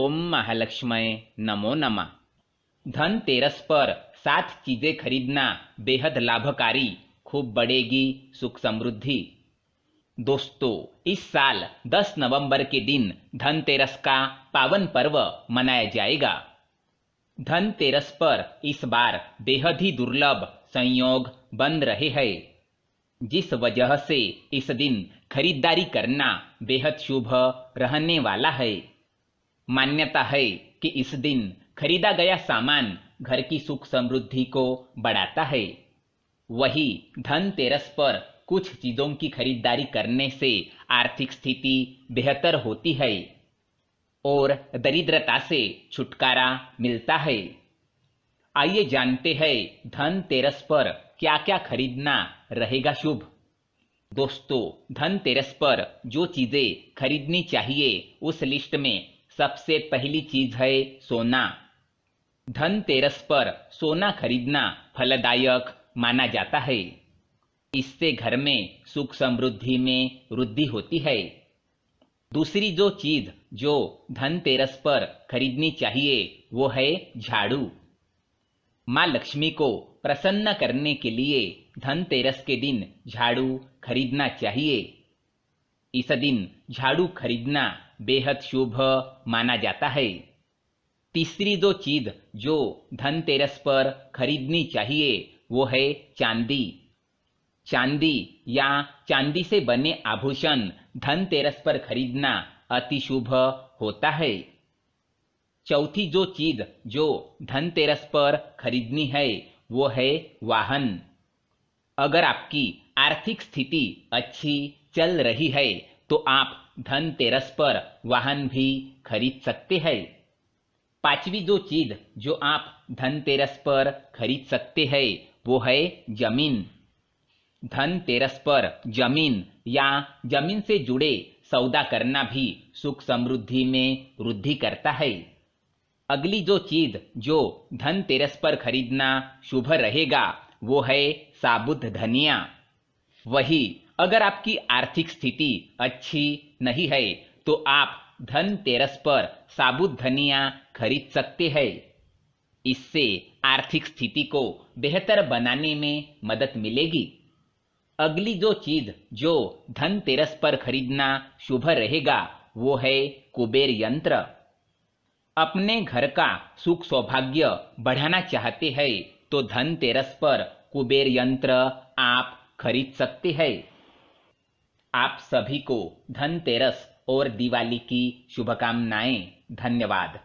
ओम महालक्ष्मय नमो नमः धनतेरस पर सात चीजें खरीदना बेहद लाभकारी खूब बढ़ेगी सुख समृद्धि दोस्तों इस साल 10 नवंबर के दिन धनतेरस का पावन पर्व मनाया जाएगा धनतेरस पर इस बार बेहद ही दुर्लभ संयोग बन रहे हैं जिस वजह से इस दिन खरीदारी करना बेहद शुभ रहने वाला है मान्यता है कि इस दिन खरीदा गया सामान घर की सुख समृद्धि को बढ़ाता है वही धनतेरस पर कुछ चीजों की खरीदारी करने से आर्थिक स्थिति बेहतर होती है और दरिद्रता से छुटकारा मिलता है आइए जानते हैं धनतेरस पर क्या क्या खरीदना रहेगा शुभ दोस्तों धनतेरस पर जो चीजें खरीदनी चाहिए उस लिस्ट में सबसे पहली चीज है सोना धनतेरस पर सोना खरीदना फलदायक माना जाता है इससे घर में सुख समृद्धि में वृद्धि होती है दूसरी जो चीज जो धनतेरस पर खरीदनी चाहिए वो है झाड़ू माँ लक्ष्मी को प्रसन्न करने के लिए धनतेरस के दिन झाड़ू खरीदना चाहिए इस दिन झाड़ू खरीदना बेहद शुभ माना जाता है तीसरी जो चीज जो धनतेरस पर खरीदनी चाहिए वो है चांदी चांदी या चांदी से बने आभूषण धनतेरस पर खरीदना अति शुभ होता है चौथी जो चीज जो धनतेरस पर खरीदनी है वो है वाहन अगर आपकी आर्थिक स्थिति अच्छी चल रही है तो आप धनतेरस पर वाहन भी खरीद सकते हैं पांचवी जो चीज जो आप धनतेरस पर खरीद सकते हैं वो है जमीन धनतेरस पर जमीन या जमीन से जुड़े सौदा करना भी सुख समृद्धि में वृद्धि करता है अगली जो चीज जो धनतेरस पर खरीदना शुभ रहेगा वो है साबुत धनिया वही अगर आपकी आर्थिक स्थिति अच्छी नहीं है तो आप धनतेरस पर साबुत धनिया खरीद सकते हैं इससे आर्थिक स्थिति को बेहतर बनाने में मदद मिलेगी अगली जो चीज जो धनतेरस पर खरीदना शुभ रहेगा वो है कुबेर यंत्र अपने घर का सुख सौभाग्य बढ़ाना चाहते हैं तो धनतेरस पर कुबेर यंत्र आप खरीद सकते हैं आप सभी को धनतेरस और दिवाली की शुभकामनाएं धन्यवाद